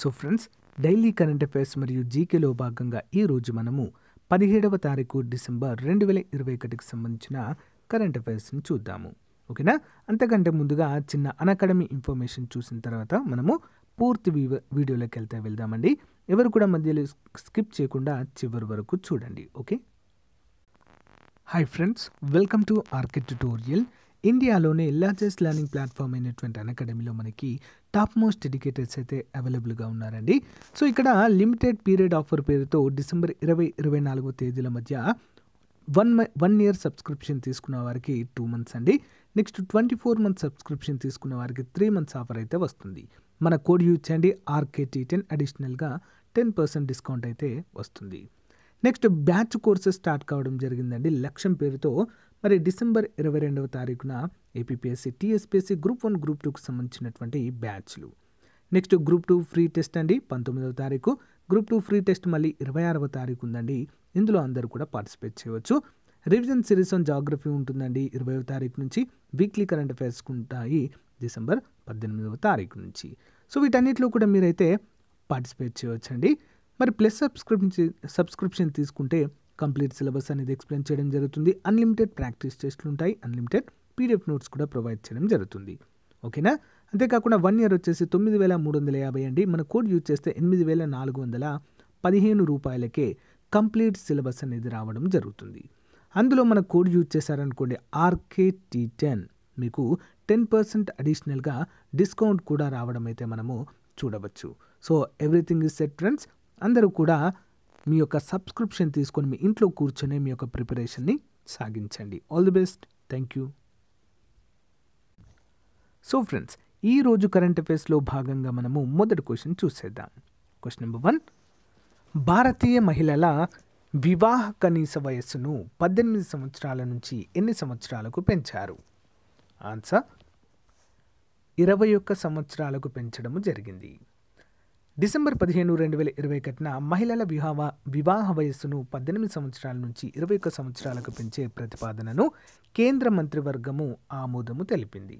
so friends daily current affairs మరియు జీకేలో భాగంగా ఈరోజు మనము పదిహేడవ తారీఖు డిసెంబర్ రెండు వేల ఇరవై ఒకటికి సంబంధించిన కరెంట్ అఫైర్స్ని చూద్దాము ఓకేనా అంతకంటే ముందుగా చిన్న అనకాడమీ ఇన్ఫర్మేషన్ చూసిన తర్వాత మనము పూర్తి వీడియోలోకి వెళ్తే వెళ్దామండి ఎవరు కూడా మధ్యలో స్కిప్ చేయకుండా చివరి వరకు చూడండి okay hi friends welcome to Orchid tutorial ఇండియాలోనే లార్జెస్ట్ లెర్నింగ్ ప్లాట్ఫామ్ అయినటువంటి అకాడమీలో మనకి టాప్ మోస్ట్ ఎడ్యుకేటర్స్ అయితే అవైలబుల్గా ఉన్నారండి సో ఇక్కడ లిమిటెడ్ పీరియడ్ ఆఫర్ పేరుతో డిసెంబర్ ఇరవై ఇరవై నాలుగో తేదీల మధ్య వన్ వన్ ఇయర్ సబ్స్క్రిప్షన్ తీసుకున్న వారికి టూ మంత్స్ అండి next twenty four months subscription తీసుకున్న వారికి త్రీ మంత్స్ ఆఫర్ అయితే వస్తుంది మన కోడ్ యూజ్ చేయండి ఆర్కేటీ టెన్ అడిషనల్గా టెన్ పర్సెంట్ డిస్కౌంట్ అయితే వస్తుంది నెక్స్ట్ బ్యాచ్ కోర్సెస్ స్టార్ట్ కావడం జరిగిందండి లక్ష్యం పేరుతో మరి డిసెంబర్ ఇరవై రెండవ తారీఖున APSC TSPSC group one group టూకు సంబంధించినటువంటి బ్యాచ్లు next group two free test అండి పంతొమ్మిదవ తారీఖు గ్రూప్ టూ ఫ్రీ టెస్ట్ మళ్ళీ ఇరవై ఆరవ తారీఖు ఉందండి ఇందులో అందరూ కూడా పార్టిసిపేట్ చేయవచ్చు రివిజన్ సిరీస్ ఆన్ జాగ్రఫీ ఉంటుందండి ఇరవైవ తారీఖు నుంచి వీక్లీ కరెంట్ అఫైర్స్ ఉంటాయి డిసెంబర్ పద్దెనిమిదవ తారీఖు నుంచి సో వీటన్నిటిలో కూడా మీరైతే పార్టిసిపేట్ చేయవచ్చండి మరి ప్లస్ సబ్స్క్రిప్షన్ సబ్స్క్రిప్షన్ తీసుకుంటే కంప్లీట్ సిలబస్ అనేది ఎక్స్ప్లెయిన్ చేయడం జరుగుతుంది అన్లిమిటెడ్ ప్రాక్టీస్ టెస్ట్లు ఉంటాయి అన్లిమిటెడ్ పీడిఎఫ్ నోట్స్ కూడా ప్రొవైడ్ చేయడం జరుగుతుంది ఓకేనా అంతేకాకుండా వన్ ఇయర్ వచ్చేసి తొమ్మిది వేల మూడు వందల యాభై అండి మన కోడ్ యూజ్ చేస్తే ఎనిమిది వేల నాలుగు వందల పదిహేను రూపాయలకే కంప్లీట్ సిలబస్ అనేది రావడం జరుగుతుంది అందులో మన కోడ్ యూజ్ చేశారనుకోండి టీ టెన్ మీకు టెన్ పర్సెంట్ అడిషనల్గా డిస్కౌంట్ కూడా రావడం అయితే మనము చూడవచ్చు so everything is set friends అందరూ కూడా మీ యొక్క సబ్స్క్రిప్షన్ తీసుకొని మీ ఇంట్లో కూర్చొని మీ యొక్క ప్రిపరేషన్ని సాగించండి all the best thank you so friends ఈ రోజు కరెంట్ అఫైర్స్లో భాగంగా మనము మొదటి క్వశ్చన్ చూసేద్దాం క్వశ్చన్ నెంబర్ వన్ భారతీయ మహిళల వివాహ కనీస వయస్సును పద్దెనిమిది సంవత్సరాల నుంచి ఎన్ని సంవత్సరాలకు పెంచారు ఆన్సర్ ఇరవై ఒక్క సంవత్సరాలకు పెంచడము జరిగింది డిసెంబర్ పదిహేను రెండు వేల ఇరవై కట్టిన మహిళల వివాహ వివాహ వయస్సును పద్దెనిమిది సంవత్సరాల నుంచి ఇరవై ఒక్క సంవత్సరాలకు పెంచే ప్రతిపాదనను కేంద్ర మంత్రివర్గము ఆమోదము తెలిపింది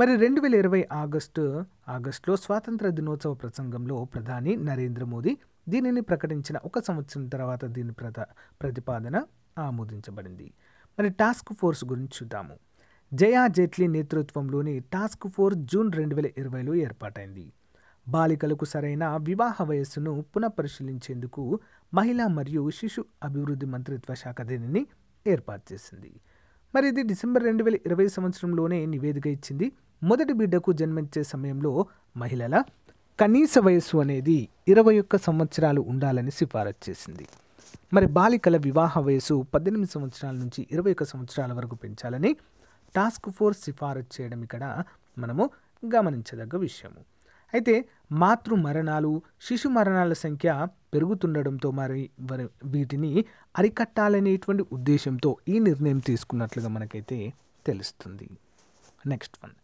మరి రెండు వేల ఇరవై ఆగస్టు ఆగస్టులో స్వాతంత్ర దినోత్సవ ప్రసంగంలో ప్రధాని నరేంద్ర మోదీ దీనిని ప్రకటించిన ఒక సంవత్సరం తర్వాత దీని ప్రత ప్రతిపాదన ఆమోదించబడింది మరి టాస్క్ ఫోర్స్ గురించి చూద్దాము జయా జైట్లీ నేతృత్వంలోని టాస్క్ ఫోర్స్ జూన్ రెండు వేల ఇరవైలో ఏర్పాటైంది బాలికలకు సరైన వివాహ వయస్సును పునఃపరిశీలించేందుకు మహిళా మరియు శిశు అభివృద్ధి మంత్రిత్వ శాఖ దీనిని ఏర్పాటు చేసింది మరి ఇది డిసెంబర్ రెండు వేల ఇరవై సంవత్సరంలోనే నివేదిక ఇచ్చింది మొదటి బిడ్డకు జన్మించే సమయంలో మహిళల కనీస వయస్సు అనేది ఇరవై ఒక్క సంవత్సరాలు ఉండాలని సిఫారసు చేసింది మరి బాలికల వివాహ వయసు పద్దెనిమిది సంవత్సరాల నుంచి ఇరవై ఒక్క సంవత్సరాల వరకు పెంచాలని టాస్క్ ఫోర్స్ సిఫారసు చేయడం ఇక్కడ మనము గమనించదగ్గ విషయము అయితే మాతృ మరణాలు శిశు మరణాల సంఖ్య పెరుగుతుండడంతో మరి వీటిని అరికట్టాలనేటువంటి ఉద్దేశంతో ఈ నిర్ణయం తీసుకున్నట్లుగా మనకైతే తెలుస్తుంది నెక్స్ట్ వన్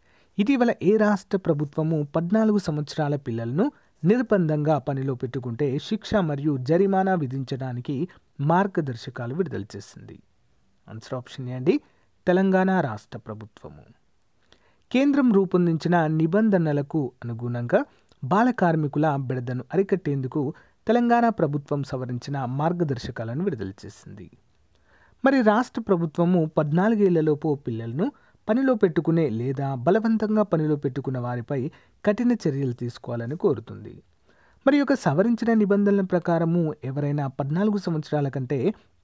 ఇటీవల ఏ రాష్ట్ర ప్రభుత్వము పద్నాలుగు సంవత్సరాల పిల్లలను నిర్బంధంగా పనిలో పెట్టుకుంటే శిక్ష మరియు జరిమానా విధించడానికి మార్గదర్శకాలు విడుదల చేసింది ఆన్సర్ ఆప్షన్ ఏంటి తెలంగాణ రాష్ట్ర ప్రభుత్వము కేంద్రం రూపొందించిన నిబంధనలకు అనుగుణంగా బాల కార్మికుల బెడదను అరికట్టేందుకు తెలంగాణ ప్రభుత్వం సవరించిన మార్గదర్శకాలను విడుదల చేసింది మరి రాష్ట్ర ప్రభుత్వము పద్నాలుగేళ్లలోపు పిల్లలను పనిలో పెట్టుకునే లేదా బలవంతంగా పనిలో పెట్టుకున్న వారిపై కఠిన చర్యలు తీసుకోవాలని కోరుతుంది మరి ఒక సవరించిన నిబంధనల ప్రకారము ఎవరైనా పద్నాలుగు సంవత్సరాల కంటే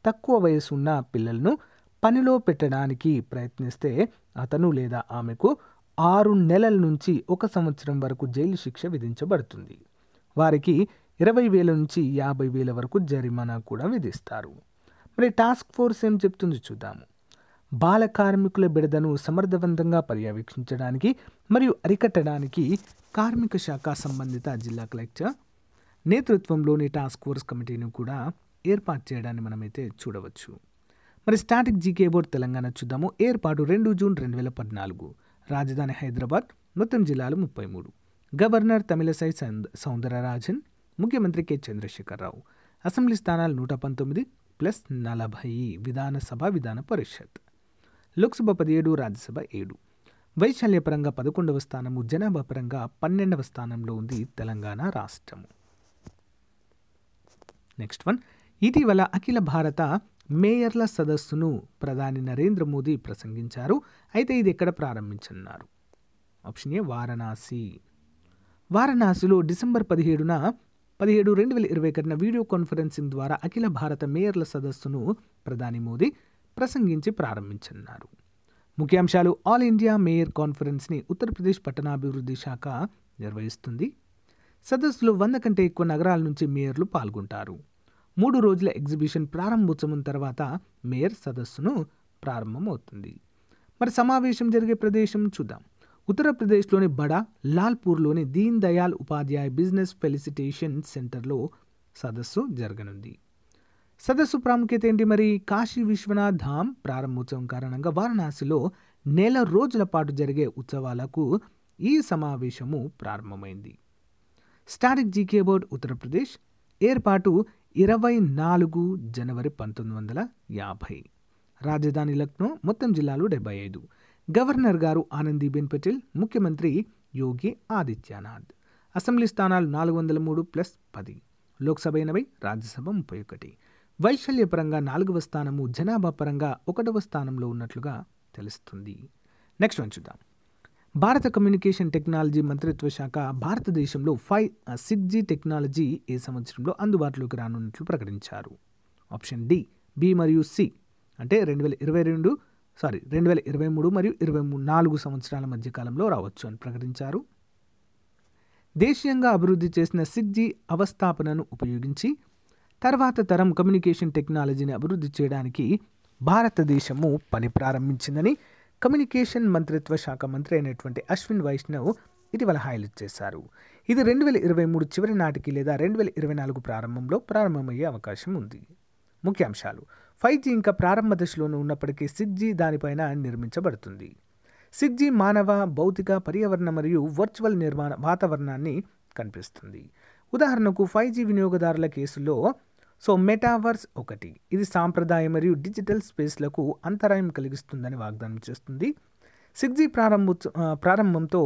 తక్కువ వయసు ఉన్న పిల్లలను పనిలో పెట్టడానికి ప్రయత్నిస్తే అతను లేదా ఆమెకు ఆరు నెలల నుంచి ఒక సంవత్సరం వరకు జైలు శిక్ష విధించబడుతుంది వారికి ఇరవై వేల నుంచి యాభై వేల వరకు జరిమానా కూడా విధిస్తారు మరి టాస్క్ ఫోర్స్ ఏం చెప్తుంది చూద్దాము బాల కార్మికుల బిడదను సమర్థవంతంగా పర్యవేక్షించడానికి మరియు అరికట్టడానికి కార్మిక శాఖ సంబంధిత జిల్లా కలెక్టర్ నేతృత్వంలోని టాస్క్ ఫోర్స్ కమిటీని కూడా ఏర్పాటు చేయడాన్ని మనమైతే చూడవచ్చు మరి స్టాటిక్ జీకే బోర్డ్ తెలంగాణ చూద్దాము ఏర్పాటు రెండు జూన్ రెండు వేల పద్నాలుగు రాజధాని హైదరాబాద్ మొత్తం జిల్లాలు ముప్పై మూడు గవర్నర్ తమిళసై సౌందరరాజన్ ముఖ్యమంత్రి కె చంద్రశేఖరరావు అసెంబ్లీ స్థానాలు నూట పంతొమ్మిది ప్లస్ నలభై విధానసభ విధాన పరిషత్ లోక్సభ పదిహేడు రాజ్యసభ ఏడు వైశాల్యపరంగా పదకొండవ స్థానము జనాభా పరంగా పన్నెండవ స్థానంలో ఉంది తెలంగాణ రాష్ట్రము నెక్స్ట్ వన్ ఇటీవల అఖిల భారత మేయర్ల సదస్సును ప్రధాని నరేంద్ర మోదీ ప్రసంగించారు అయితే ఇది ఎక్కడ ప్రారంభించనున్నారు ఆప్షన్ ఏ వారణాసి వారణాసిలో డిసెంబర్ పదిహేడున పదిహేడు రెండు వేల ఇరవై ఒకటిన వీడియో కాన్ఫరెన్సింగ్ ద్వారా అఖిల భారత మేయర్ల సదస్సును ప్రధాని మోదీ ప్రసంగించి ప్రారంభించనున్నారు ముఖ్యాంశాలు ఆల్ ఇండియా మేయర్ కాన్ఫరెన్స్ని ఉత్తరప్రదేశ్ పట్టణాభివృద్ధి శాఖ నిర్వహిస్తుంది సదస్సులో వంద కంటే ఎక్కువ నగరాల నుంచి మేయర్లు పాల్గొంటారు మూడు రోజుల ఎగ్జిబిషన్ ప్రారంభోత్సవం తర్వాత మేయర్ సదస్సును ప్రారంభమవుతుంది మరి సమావేశం జరిగే ప్రదేశం చూద్దాం ఉత్తరప్రదేశ్లోని బడా లాల్పూర్లోని దీన్ దయాల్ ఉపాధ్యాయ బిజినెస్ ఫెలిసిటేషన్ సెంటర్లో సదస్సు జరగనుంది సదస్సు ప్రాముఖ్యత ఏంటి మరి కాశీ విశ్వనాథ్ ధామ్ ప్రారంభోత్సవం కారణంగా వారణాసిలో నెల రోజుల పాటు జరిగే ఉత్సవాలకు ఈ సమావేశము ప్రారంభమైంది స్టాటిక్ జీకే బోర్డ్ ఉత్తరప్రదేశ్ ఏర్పాటు ఇరవై నాలుగు జనవరి పంతొమ్మిది వందల యాభై రాజధాని లక్నో మొత్తం జిల్లాలు డెబ్బై ఐదు గవర్నర్ గారు ఆనందీబెన్ పటేల్ ముఖ్యమంత్రి యోగి ఆదిత్యనాథ్ అసెంబ్లీ స్థానాలు నాలుగు వందల మూడు ప్లస్ పది లోక్సభ ఎనభై రాజ్యసభ ముప్పై ఒకటి వైశల్యపరంగా నాలుగవ స్థానము జనాభా పరంగా ఒకటవ స్థానంలో ఉన్నట్లుగా తెలుస్తుంది నెక్స్ట్ వన్ చూద్దాం భారత కమ్యూనికేషన్ టెక్నాలజీ మంత్రిత్వ శాఖ భారతదేశంలో ఫైవ్ సిక్స్ జీ టెక్నాలజీ ఏ సంవత్సరంలో అందుబాటులోకి రానున్నట్లు ప్రకటించారు ఆప్షన్ డి బి మరియు సి అంటే రెండు వేల ఇరవై రెండు సారీ రెండు వేల ఇరవై మూడు మరియు ఇరవై మూడు నాలుగు సంవత్సరాల మధ్య కాలంలో రావచ్చు అని ప్రకటించారు దేశీయంగా అభివృద్ధి చేసిన సిక్స్ జీ అవస్థాపనను ఉపయోగించి తర్వాత తరం కమ్యూనికేషన్ టెక్నాలజీని అభివృద్ధి చేయడానికి భారతదేశము పని ప్రారంభించిందని కమ్యూనికేషన్ మంత్రిత్వ శాఖ మంత్రి అయినటువంటి అశ్విన్ వైష్ణవ్ ఇటీవల హైలైట్ చేశారు ఇది రెండు వేల ఇరవై మూడు చివరి నాటికి లేదా రెండు వేల ఇరవై నాలుగు ప్రారంభంలో ప్రారంభమయ్యే అవకాశం ఉంది ముఖ్యాంశాలు ఫైవ్ జీ ఇంకా ప్రారంభ దశలోనూ ఉన్నప్పటికీ సిక్స్ జీ దానిపైన నిర్మించబడుతుంది సిక్స్ జీ మానవ భౌతిక పర్యావరణ మరియు వర్చువల్ నిర్మాణ వాతావరణాన్ని కనిపిస్తుంది ఉదాహరణకు ఫైవ్ జీ వినియోగదారుల కేసులో సో మెటావర్స్ ఒకటి ఇది సాంప్రదాయ మరియు డిజిటల్ స్పేస్లకు అంతరాయం కలిగిస్తుందని వాగ్దానం చేస్తుంది సిక్స్ జీ ప్రారంభ ప్రారంభంతో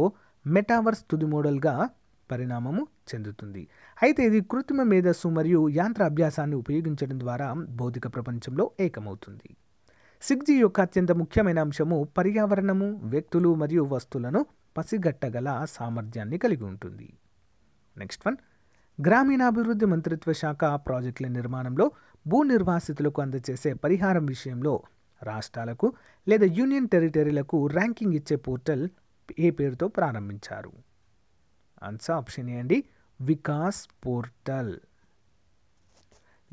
మెటావర్స్ తుది మోడల్గా పరిణామము చెందుతుంది అయితే ఇది కృత్రిమ మేధస్సు మరియు యాంత్ర అభ్యాసాన్ని ఉపయోగించడం ద్వారా భౌతిక ప్రపంచంలో ఏకమవుతుంది సిక్స్ జీ యొక్క అత్యంత ముఖ్యమైన అంశము పర్యావరణము వ్యక్తులు మరియు వస్తువులను పసిగట్టగల సామర్థ్యాన్ని కలిగి ఉంటుంది నెక్స్ట్ వన్ గ్రామీణాభివృద్ధి మంత్రిత్వ శాఖ ప్రాజెక్టుల నిర్మాణంలో భూ నిర్వాసితులకు అందజేసే పరిహారం విషయంలో రాష్ట్రాలకు లేదా యూనియన్ టెరిటరీలకు ర్యాంకింగ్ ఇచ్చే పోర్టల్ ఏ పేరుతో ప్రారంభించారు ఆన్సర్ ఆప్షన్ ఏంటి వికాస్ పోర్టల్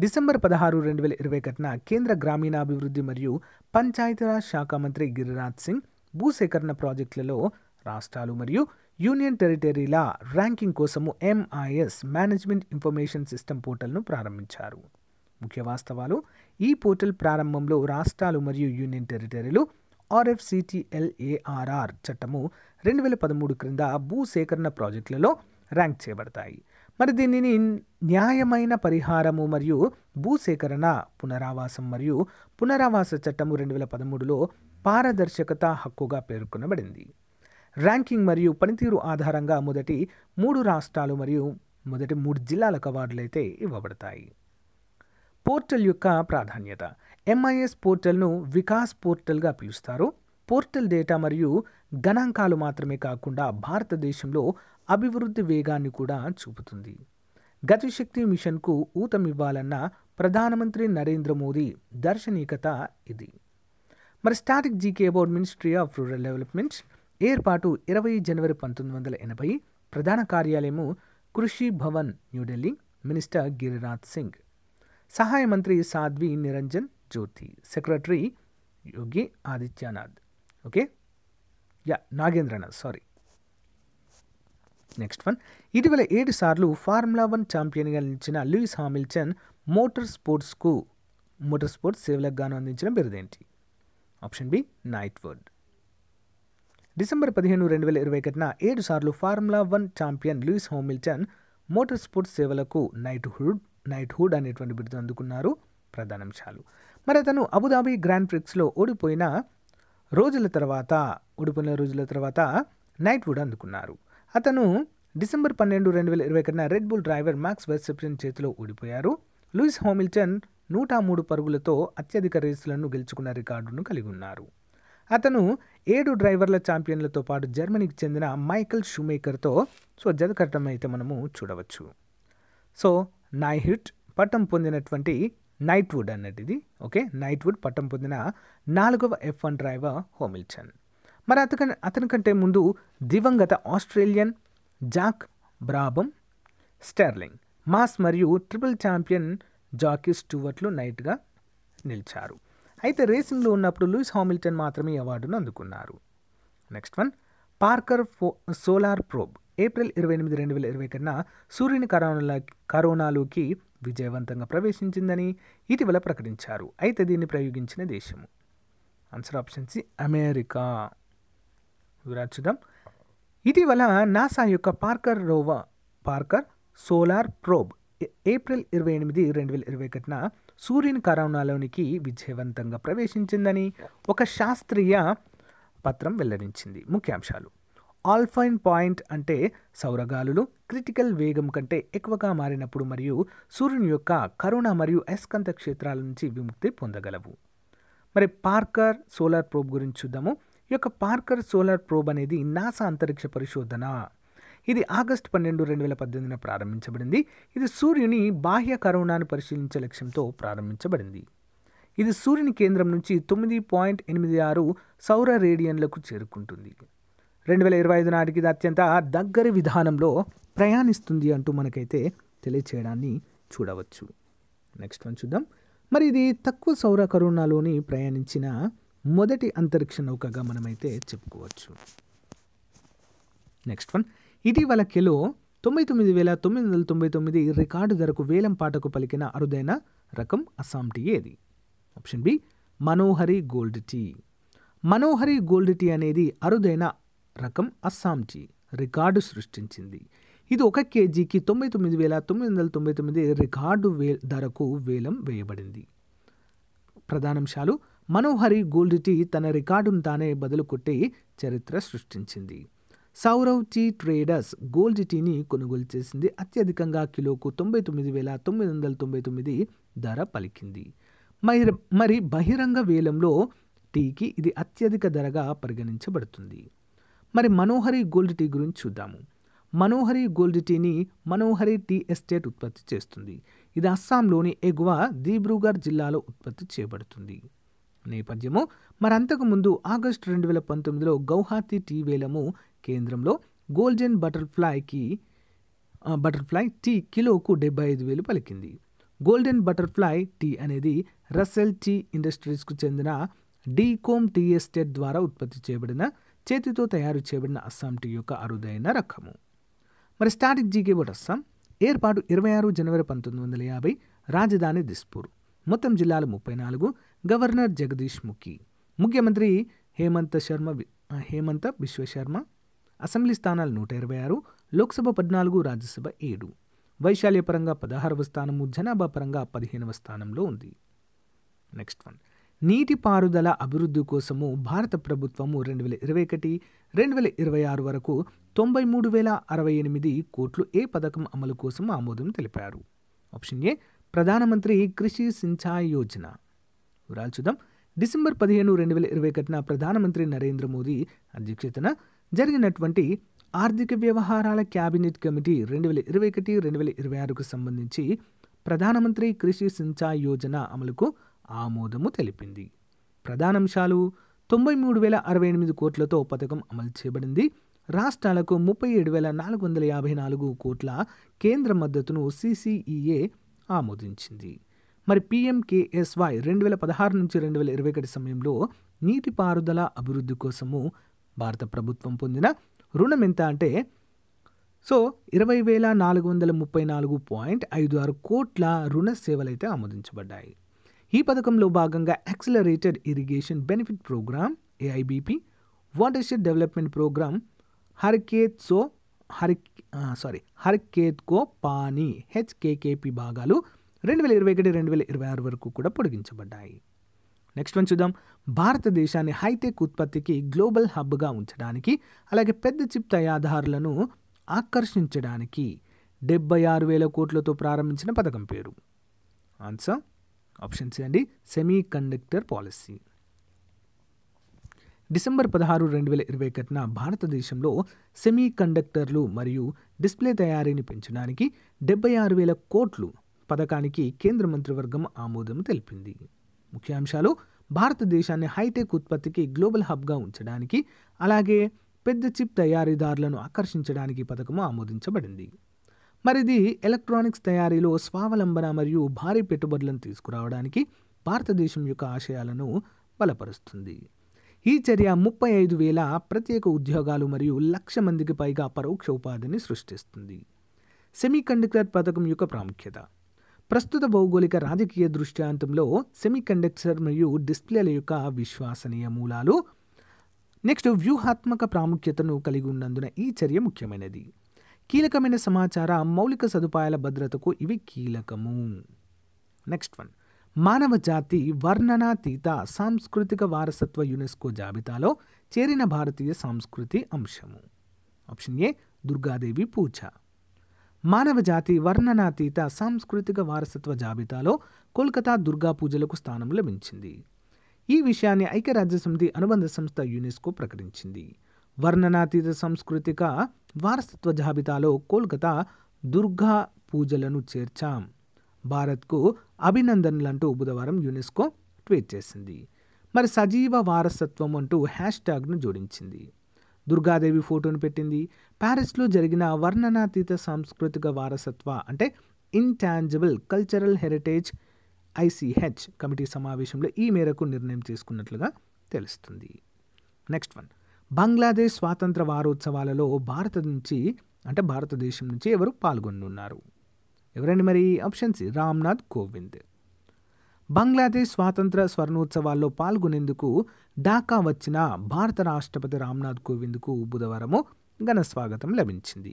డిసెంబర్ పదహారు రెండు వేల ఇరవై కట్న కేంద్ర గ్రామీణాభివృద్ధి మరియు పంచాయతీరాజ్ శాఖ మంత్రి గిరిరాజ్ సింగ్ భూసేకరణ ప్రాజెక్టులలో రాష్ట్రాలు మరియు యూనియన్ టెరిటరీల ర్యాంకింగ్ కోసము ఎంఐఎస్ మేనేజ్మెంట్ ఇన్ఫర్మేషన్ సిస్టమ్ పోర్టల్ను ప్రారంభించారు ముఖ్య వాస్తవాలు ఈ పోర్టల్ ప్రారంభంలో రాష్ట్రాలు మరియు యూనియన్ టెరిటరీలు ఆర్ఎఫ్సిటిఎల్ఏఆర్ఆర్ చట్టము రెండు వేల పదమూడు క్రింద భూ సేకరణ ప్రాజెక్టులలో ర్యాంక్ చేయబడతాయి మరి దీనిని న్యాయమైన పరిహారము మరియు భూసేకరణ పునరావాసం మరియు పునరావాస చట్టము రెండు వేల పదమూడులో పారదర్శకత హక్కుగా పేర్కొనబడింది ర్యాంకింగ్ మరియు పనితీరు ఆధారంగా మొదటి మూడు రాష్ట్రాలు మరియు మొదటి మూడు జిల్లాలకు అవార్డులు అయితే ఇవ్వబడతాయి పోర్టల్ యొక్క ప్రాధాన్యత ఎంఐఎస్ పోర్టల్ను వికాస్ పోర్టల్గా పిలుస్తారు పోర్టల్ డేటా మరియు గణాంకాలు మాత్రమే కాకుండా భారతదేశంలో అభివృద్ధి వేగాన్ని కూడా చూపుతుంది గతిశక్తి మిషన్కు ఊతమివ్వాలన్న ప్రధానమంత్రి నరేంద్ర మోదీ దార్శనికత ఇది మరి static GK about ministry of rural development ఏర్పాటు ఇరవై జనవరి పంతొమ్మిది వందల ఎనభై ప్రధాన కార్యాలయము కృషి భవన్ న్యూఢిల్లీ మినిస్టర్ గిరిరాజ్ సింగ్ సహాయ మంత్రి Sadhvi Niranjan Jyoti secretary Yogi Adityanath okay ya Nagendranath sorry next one ఇటీవల ఏడు సార్లు ఫార్ములా వన్ ఛాంపియన్గా నిలిచిన లూయిస్ హామిల్టన్ మోటార్ స్పోర్ట్స్కు మోటార్ స్పోర్ట్స్ సేవలకు గాను అందించిన బిరుదేంటి option B knight word December పదిహేను రెండు వేల ఇరవై ఒకటిన ఏడు సార్లు formula one champion Lewis Hamilton motor sports సేవలకు నైట్ హుడ్ నైట్ హుడ్ అనేటువంటి బిరుదు అందుకున్నారు ప్రధానాంశాలు మరి అతను అబుదాబి గ్రాండ్ ప్రిక్స్లో ఓడిపోయిన రోజుల తర్వాత ఓడిపోయిన రోజుల తర్వాత నైట్ హుడ్ అందుకున్నారు అతను డిసెంబర్ పన్నెండు రెండు వేల ఇరవై ఒకటిన రెడ్ బుల్ డ్రైవర్ మ్యాక్స్ వెస్సెప్షన్ చేతిలో ఓడిపోయారు లూయిస్ హోమిల్టన్ నూట మూడు పరుగులతో అత్యధిక రేసులను గెలుచుకున్న రికార్డును కలిగి ఉన్నారు అతను ఏడు డ్రైవర్ల ఛాంపియన్లతో పాటు జర్మనీకి చెందిన మైకల్ షూమేకర్తో సో జతకట్టం అయితే మనము చూడవచ్చు సో నైహిట్ పట్టం పొందినటువంటి నైట్వుడ్ అన్నట్టు ఇది ఓకే నైట్వుడ్ పట్టం పొందిన నాలుగవ ఎఫ్ వన్ డ్రైవర్ హోమిల్చన్ మరి అతక అతని కంటే ముందు దివంగత Australian Jack Brabham Stirling Moss మరియు ట్రిపుల్ ఛాంపియన్ జాకీ స్టూవర్ట్లు నైట్గా నిలిచారు అయితే రేసింగ్లో ఉన్నప్పుడు లూయిస్ హామిల్టన్ మాత్రమే అవార్డును అందుకున్నారు నెక్స్ట్ వన్ పార్కర్ ఫో సోలార్ ప్రోబ్ ఏప్రిల్ ఇరవై ఎనిమిది రెండు వేల ఇరవై కన్నా సూర్యుని కరోనా కరోనాలోకి విజయవంతంగా ప్రవేశించిందని ఇటీవల ప్రకటించారు అయితే దీన్ని ప్రయోగించిన దేశము ఆన్సర్ ఆప్షన్ సి అమెరికా వివరాలు చూద్దాం ఇటీవల నాసా యొక్క పార్కర్ రోవా పార్కర్ సోలార్ ప్రోబ్ ఏప్రిల్ ఇరవై ఎనిమిది రెండు వేల ఇరవై ఒకటిన సూర్యుని కరోనాలోనికి విజయవంతంగా ప్రవేశించిందని ఒక శాస్త్రీయ పత్రం వెల్లడించింది ముఖ్యాంశాలు ఆల్ఫైన్ పాయింట్ అంటే సౌరగాలులు క్రిటికల్ వేగం కంటే ఎక్కువగా మారినప్పుడు మరియు సూర్యుని యొక్క కరోనా మరియు అయస్కంత క్షేత్రాల నుంచి విముక్తి పొందగలవు మరి పార్కర్ సోలార్ ప్రోబ్ గురించి చూద్దాము ఈ యొక్క పార్కర్ సోలార్ ప్రోబ్ అనేది నాసా అంతరిక్ష పరిశోధన ఇది ఆగస్టు పన్నెండు రెండు వేల పద్దెనిమిదిన ప్రారంభించబడింది ఇది సూర్యుని బాహ్య కరోనాను పరిశీలించే లక్ష్యంతో ప్రారంభించబడింది ఇది సూర్యుని కేంద్రం నుంచి తొమ్మిది పాయింట్ ఎనిమిది ఆరు సౌర రేడియన్లకు చేరుకుంటుంది రెండు వేల ఇరవై ఐదు నాటికి ఇది అత్యంత దగ్గరి విధానంలో ప్రయాణిస్తుంది అంటూ మనకైతే తెలియచేయడాన్ని చూడవచ్చు నెక్స్ట్ వన్ చూద్దాం మరి ఇది తక్కువ సౌర కరోనాలోని ప్రయాణించిన మొదటి అంతరిక్ష నౌకగా మనమైతే చెప్పుకోవచ్చు నెక్స్ట్ వన్ ఇటీవల కెలో తొంభై తొమ్మిది వేల తొమ్మిది వందల తొంభై తొమ్మిది రికార్డు ధరకు వేలం పాటకు పలికిన అరుదైన రకం అస్సాం టీ ఏది option B Manohari gold tea Manohari gold tea అనేది అరుదైన రకం అస్సాం టీ రికార్డు సృష్టించింది ఇది ఒక కేజీకి తొంభై తొమ్మిది వేల తొమ్మిది వందల తొంభై తొమ్మిది రికార్డు వే ధరకు వేలం వేయబడింది ప్రధానాంశాలు మనోహరి గోల్డ్ టీ తన రికార్డును తానే బదులు కొట్టి చరిత్ర సృష్టించింది సౌరవ్ టీ ట్రేడర్స్ గోల్డ్ టీని కొనుగోలు చేసింది అత్యధికంగా కిలోకు తొంభై తొమ్మిది వేల తొమ్మిది వందల తొంభై తొమ్మిది ధర పలికింది మరి మరి బహిరంగ వేలంలో టీకి ఇది అత్యధిక ధరగా పరిగణించబడుతుంది మరి మనోహరి గోల్డ్ టీ గురించి చూద్దాము మనోహరి గోల్డ్ టీని మనోహరి టీ ఎస్టేట్ ఉత్పత్తి చేస్తుంది ఇది అస్సాంలోని ఎగువ దీబ్రూగర్ జిల్లాలో ఉత్పత్తి చేయబడుతుంది నేపథ్యము మరి అంతకుముందు ఆగస్టు రెండు వేల పంతొమ్మిదిలో గౌహాతి టీ వేలము కేంద్రంలో గోల్డెన్ బటర్ఫ్లైకి బటర్ఫ్లై టీ కిలోకు డెబ్బై ఐదు వేలు పలికింది గోల్డెన్ బటర్ఫ్లై టీ అనేది రసెల్ టీ ఇండస్ట్రీస్కు చెందిన డీకోమ్ టీ ఎస్టేట్ ద్వారా ఉత్పత్తి చేయబడిన చేతితో తయారు చేయబడిన అస్సాం టీ యొక్క అరుదైన రకము మరి స్టాటిక్ జీకే బోట్ అస్సాం ఏర్పాటు ఇరవై ఆరు జనవరి పంతొమ్మిది వందల యాభై రాజధాని దిస్పూర్ మొత్తం జిల్లాలు ముప్పై నాలుగు గవర్నర్ జగదీష్ ముఖి ముఖ్యమంత్రి హేమంత శర్మ హేమంత విశ్వశర్మ అసెంబ్లీ స్థానాలు నూట ఇరవై ఆరు లోక్సభ పద్నాలుగు రాజ్యసభ ఏడు వైశాల్యపరంగా పదహారవ స్థానము జనాభా పరంగా పదిహేనవ స్థానంలో ఉంది నెక్స్ట్ వన్ నీటిపారుదల అభివృద్ధి కోసము భారత ప్రభుత్వము రెండు వేల ఇరవై ఒకటి రెండు వేల ఇరవై ఆరు వరకు తొంభై మూడు వేల అరవై ఎనిమిది కోట్లు ఏ పథకం అమలు కోసం ఆమోదం తెలిపారు ఆప్షన్ ఏ ప్రధానమంత్రి కృషి సించాయ్ యోజన వివరాలు చూద్దాం డిసెంబర్ పదిహేను రెండు వేల ఇరవై ఒకటిన ప్రధానమంత్రి నరేంద్ర మోదీ అధ్యక్షతన జరిగినటువంటి ఆర్థిక వ్యవహారాల క్యాబినెట్ కమిటీ రెండు వేల ఇరవై ఒకటి రెండు వేల ఇరవై ఆరుకు సంబంధించి ప్రధానమంత్రి కృషి సించాయ్ యోజన అమలుకు ఆమోదము తెలిపింది ప్రధానాంశాలు తొంభై మూడు వేల అరవై ఎనిమిది కోట్లతో పథకం అమలు చేయబడింది రాష్ట్రాలకు ముప్పై ఏడు వేల నాలుగు వందల యాభై నాలుగు కోట్ల కేంద్ర మద్దతును సిసిఈఏ ఆమోదించింది మరి పీఎంకేఎస్వై రెండు వేల పదహారు నుంచి రెండు వేల ఇరవై ఒకటి సమయంలో నీటిపారుదల అభివృద్ధి కోసము భారత ప్రభుత్వం పొందిన రుణం ఎంత అంటే సో ఇరవై వేల నాలుగు వందల ముప్పై నాలుగు పాయింట్ ఐదు ఆరు కోట్ల రుణ సేవలైతే ఆమోదించబడ్డాయి ఈ పథకంలో భాగంగా accelerated irrigation benefit programme AIBP షెడ్ డెవలప్మెంట్ ప్రోగ్రామ్ హర్కేత్ సో హరి సారీ కో పానీ హెచ్కేకేపి భాగాలు రెండు వేల ఇరవై ఒకటి రెండు వేల ఇరవై ఆరు వరకు కూడా పొడిగించబడ్డాయి నెక్స్ట్ వన్ చూద్దాం భారతదేశాన్ని హైటెక్ ఉత్పత్తికి గ్లోబల్ హబ్గా ఉంచడానికి అలాగే పెద్ద చిప్ తయారదారులను ఆకర్షించడానికి డెబ్బై ఆరు వేల కోట్లతో ప్రారంభించిన పథకం పేరు ఆన్సర్ ఆప్షన్స్ అండి సెమీ కండక్టర్ పాలసీ డిసెంబర్ పదహారు రెండు వేల ఇరవై ఒకటిన భారతదేశంలో సెమీ కండక్టర్లు మరియు డిస్ప్లే తయారీని పెంచడానికి డెబ్బై ఆరు వేల కోట్లు పథకానికి కేంద్ర మంత్రివర్గం ఆమోదం తెలిపింది ముఖ్యాంశాలు భారతదేశాన్ని హైటెక్ ఉత్పత్తికి గ్లోబల్ హబ్గా ఉంచడానికి అలాగే పెద్ద చిప్ తయారీదారులను ఆకర్షించడానికి పథకము ఆమోదించబడింది మరిది ఎలక్ట్రానిక్స్ తయారీలో స్వావలంబన మరియు భారీ పెట్టుబడులను తీసుకురావడానికి భారతదేశం యొక్క ఆశయాలను బలపరుస్తుంది ఈ చర్య ముప్పై ఐదు వేల ప్రత్యేక ఉద్యోగాలు మరియు లక్ష మందికి పైగా పరోక్ష ఉపాధిని సృష్టిస్తుంది సెమీకండక్టర్ పథకం యొక్క ప్రాముఖ్యత ప్రస్తుత భౌగోళిక రాజకీయ దృష్టాంతంలో సెమీకండక్టర్ మరియు డిస్ప్లేల యొక్క విశ్వసనీయ మూలాలు నెక్స్ట్ వ్యూహాత్మక ప్రాముఖ్యతను కలిగి ఉన్నందున ఈ చర్య ముఖ్యమైనది కీలకమైన సమాచార మౌలిక సదుపాయాల భద్రతకు ఇవి కీలకము నెక్స్ట్ వన్ మానవ జాతి వర్ణనాతీత సాంస్కృతిక వారసత్వ యునెస్కో జాబితాలో చేరిన భారతీయ సాంస్కృతి అంశము ఆప్షన్ ఏ దుర్గాదేవి పూజ మానవజాతి వర్ణనాతీత సాంస్కృతిక వారసత్వ జాబితాలో కోల్కతా దుర్గా పూజలకు స్థానం లభించింది ఈ విషయాన్ని ఐక్యరాజ్యసమితి అనుబంధ సంస్థ యునెస్కో ప్రకటించింది వర్ణనాతీత సాంస్కృతిక వారసత్వ జాబితాలో కోల్కతా దుర్గా పూజలను చేర్చాం భారత్కు అభినందనలంటూ బుధవారం యునెస్కో ట్వీట్ చేసింది మరి సజీవ వారసత్వం అంటూ హ్యాష్ ట్యాగ్ను జోడించింది దుర్గాదేవి ఫోటోను పెట్టింది ప్యారిస్లో జరిగిన వర్ణనాతీత సాంస్కృతిక వారసత్వ అంటే intangible cultural heritage ICH committee సమావేశంలో ఈ మేరకు నిర్ణయం తీసుకున్నట్లుగా తెలుస్తుంది నెక్స్ట్ వన్ బంగ్లాదేశ్ స్వాతంత్ర వారోత్సవాలలో భారత నుంచి అంటే భారతదేశం నుంచి ఎవరు పాల్గొనున్నారు ఎవరండి మరి ఆప్షన్ సి రామ్నాథ్ కోవింద్ బంగ్లాదేశ్ స్వాతంత్ర స్వర్ణోత్సవాల్లో పాల్గొనేందుకు ఢాకా వచ్చిన భారత రాష్ట్రపతి రామ్నాథ్ కోవింద్కు బుధవారము ఘన స్వాగతం లభించింది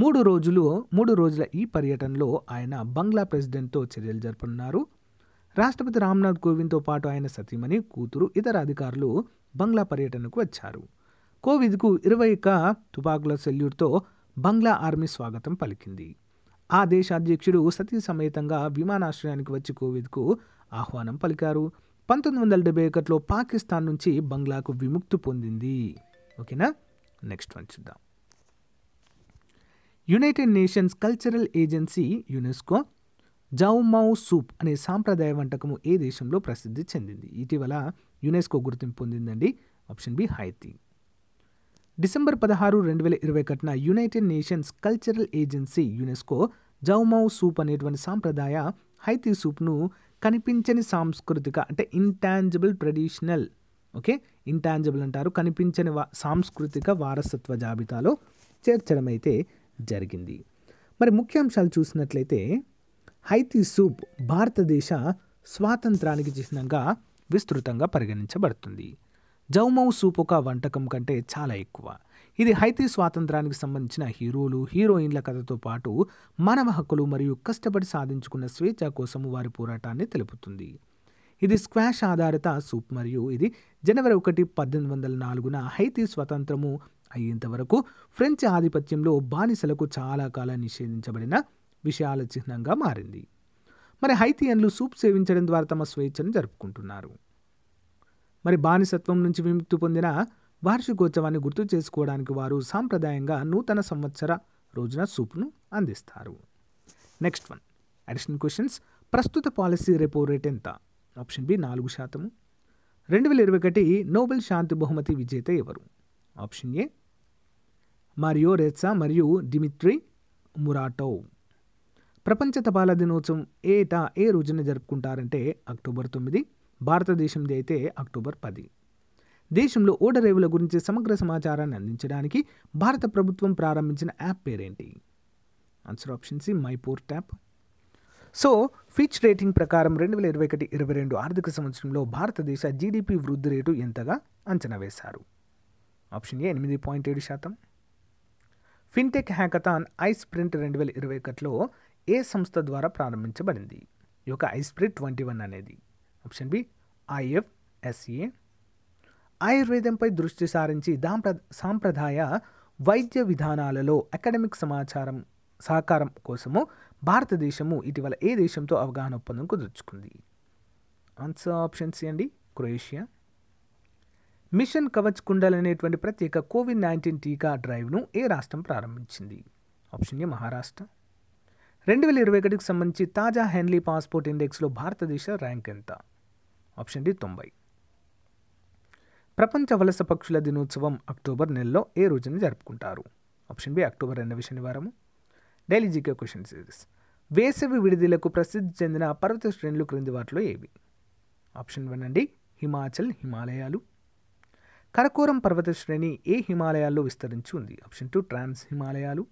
మూడు రోజులు మూడు రోజుల ఈ పర్యటనలో ఆయన బంగ్లా ప్రెసిడెంట్తో చర్యలు జరపనున్నారు రాష్ట్రపతి రామ్నాథ్ కోవింద్తో పాటు ఆయన సతీమణి కూతురు ఇతర అధికారులు బంగ్లా పర్యటనకు వచ్చారు కోవింద్కు ఇరవై ఒక్క తుపాకుల సెల్యూట్తో బంగ్లా ఆర్మీ స్వాగతం పలికింది ఆ దేశ అధ్యక్షుడు సతీ సమేతంగా విమానాశ్రయానికి వచ్చి కోవింద్కు ఆహ్వానం పలికారు పంతొమ్మిది వందల డెబ్బై ఒకటిలో పాకిస్తాన్ నుంచి బంగ్లాకు విముక్తి పొందింది ఓకేనా నెక్స్ట్ వన్ చూద్దాం United Nations cultural agency UNESCO joumou soup అనే సాంప్రదాయ వంటకము ఏ దేశంలో ప్రసిద్ధి చెందింది ఇటీవల యునెస్కో గుర్తింపు పొందిందండి ఆప్షన్ బి హైతీ డిసెంబర్ పదహారు రెండు వేల ఇరవై ఒకటిన United Nations cultural agency UNESCO joumou soup అనేటువంటి సాంప్రదాయ హైతీ సూప్ను కనిపించని సాంస్కృతిక అంటే ఇంటాంజిబుల్ ట్రెడిషనల్ ఓకే ఇంటాంజిబుల్ అంటారు కనిపించని సాంస్కృతిక వారసత్వ జాబితాలో చేర్చడం అయితే జరిగింది మరి ముఖ్యాంశాలు చూసినట్లయితే హైతీ సూప్ భారతదేశ స్వాతంత్రానికి చిహ్నంగా విస్తృతంగా పరిగణించబడుతుంది జౌమౌ సూప్ ఒక వంటకం కంటే చాలా ఎక్కువ ఇది హైతీ స్వాతంత్రానికి సంబంధించిన హీరోలు హీరోయిన్ల కథతో పాటు మానవ హక్కులు మరియు కష్టపడి సాధించుకున్న స్వేచ్ఛ కోసం వారి పోరాటాన్ని తెలుపుతుంది ఇది స్క్వాష్ ఆధారిత సూప్ మరియు ఇది జనవరి ఒకటి పద్దెనిమిది వందల నాలుగున హైతీ స్వతంత్రము అయ్యేంత వరకు ఫ్రెంచ్ ఆధిపత్యంలో బానిసలకు చాలా కాలం నిషేధించబడిన విషయాల చిహ్నంగా మారింది మరి హైతియన్లు సూప్ సేవించడం ద్వారా తమ స్వేచ్ఛను జరుపుకుంటున్నారు మరి బానిసత్వం నుంచి విముక్తి పొందిన వార్షికోత్సవాన్ని గుర్తు చేసుకోవడానికి వారు సాంప్రదాయంగా నూతన సంవత్సర రోజున సూప్ను అందిస్తారు నెక్స్ట్ వన్ అడిషనల్ క్వశ్చన్స్ ప్రస్తుత పాలసీ రెపో రేట్ ఎంత ఆప్షన్ బి నాలుగు శాతము రెండు వేల ఇరవై ఒకటి నోబెల్ శాంతి బహుమతి విజేత ఎవరు ఆప్షన్ ఏ మారియో రెత్సా మరియు డిమిట్రి మురాటో ప్రపంచ తపాలా దినోత్సవం ఏటా ఏ రోజున జరుపుకుంటారంటే అక్టోబర్ తొమ్మిది భారతదేశంది అయితే అక్టోబర్ పది దేశంలో ఓడరేవుల గురించి సమగ్ర సమాచారాన్ని అందించడానికి భారత ప్రభుత్వం ప్రారంభించిన యాప్ పేరేంటి answer option C my port tap so Fitch rating ప్రకారం రెండు వేల ఇరవై ఒకటి ఇరవై రెండు ఆర్థిక సంవత్సరంలో భారతదేశ జీడిపి వృద్ధి రేటు ఎంతగా అంచనా వేశారు ఆప్షన్ ఏ ఎనిమిది పాయింట్ ఏడు శాతం ఫిన్టెక్ హ్యాకథాన్ ఐస్ ప్రింట్ రెండు వేల ఇరవై ఒకటిలో ఏ సంస్థ ద్వారా ప్రారంభించబడింది ఈ యొక్క ఐస్ ప్రింట్ ట్వంటీ వన్ అనేది ఆప్షన్ బి ఐఎఫ్ఎస్ఏ ఆయుర్వేదంపై దృష్టి సారించి దాంప్ర సాంప్రదాయ వైద్య విధానాలలో అకాడమిక్ సమాచారం సహకారం కోసము భారతదేశము ఇటీవల ఏ దేశంతో అవగాహన ఒప్పందం కుదుర్చుకుంది ఆన్సర్ ఆప్షన్స్ అండి క్రొయేషియా మిషన్ కవచ్ కుండల్ అనేటువంటి ప్రత్యేక కోవిడ్ నైన్టీన్ టీకా డ్రైవ్ను ఏ రాష్ట్రం ప్రారంభించింది ఆప్షన్ ఏ మహారాష్ట్ర రెండు వేల ఇరవై ఒకటికి సంబంధించి తాజా హెన్లీ పాస్పోర్ట్ ఇండెక్స్లో భారతదేశ ర్యాంక్ ఎంత ఆప్షన్ డి తొంభై ప్రపంచ వలస పక్షుల దినోత్సవం అక్టోబర్ నెలలో ఏ రోజున జరుపుకుంటారు ఆప్షన్ బి అక్టోబర్ రెండవ శనివారము డైలీ జీకే క్వశ్చన్ సిరీస్ వేసవి విడుదలకు ప్రసిద్ధి చెందిన పర్వత శ్రేణులు క్రింది వాటిలో ఏవి ఆప్షన్ వన్ అండి హిమాచల్ హిమాలయాలు కరకోరం పర్వత శ్రేణి ఏ హిమాలయాల్లో విస్తరించి ఉంది ఆప్షన్ టూ ట్రాన్స్ హిమాలయాలు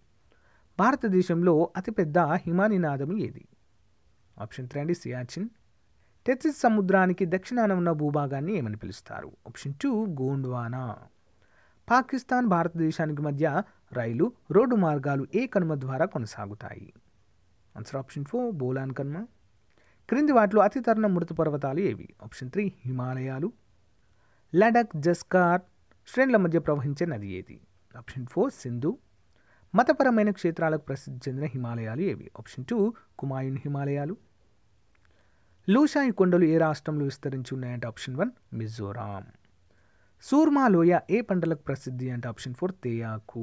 భారతదేశంలో అతిపెద్ద హిమానినాదము ఏది ఆప్షన్ త్రీ అండి సియాచిన్ టెత్సిస్ సముద్రానికి దక్షిణాన ఉన్న భూభాగాన్ని ఏమని పిలుస్తారు ఆప్షన్ టూ గోండ్వానా పాకిస్తాన్ భారతదేశానికి మధ్య రైలు రోడ్డు మార్గాలు ఏ కనుమ ద్వారా కొనసాగుతాయి ఆన్సర్ ఆప్షన్ ఫోర్ బోలాన్ కనుమ క్రింది వాటిలో అతి తరుణ మృత పర్వతాలు ఏవి ఆప్షన్ త్రీ హిమాలయాలు లడక్ జస్కార్ శ్రేణుల మధ్య ప్రవహించే నది ఏది ఆప్షన్ ఫోర్ సింధు మతపరమైన క్షేత్రాలకు ప్రసిద్ధి చెందిన హిమాలయాలు ఏవి ఆప్షన్ టూ కుమాయున్ హిమాలయాలు లూషాయి కొండలు ఏ రాష్ట్రంలో విస్తరించి ఉన్నాయంటే ఆప్షన్ వన్ మిజోరాం సూర్మా లోయ ఏ పంటలకు ప్రసిద్ధి అంటే ఆప్షన్ ఫోర్ తేయాకు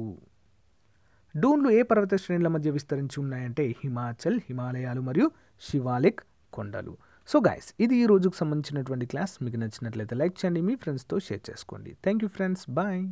డూన్లు ఏ పర్వత శ్రేణుల మధ్య విస్తరించి ఉన్నాయంటే హిమాచల్ హిమాలయాలు మరియు శివాలిక్ కొండలు సో గాయస్ ఇది ఈ రోజుకు సంబంధించినటువంటి క్లాస్ మీకు నచ్చినట్లయితే లైక్ చేయండి మీ ఫ్రెండ్స్తో షేర్ చేసుకోండి థ్యాంక్ యూ ఫ్రెండ్స్ బాయ్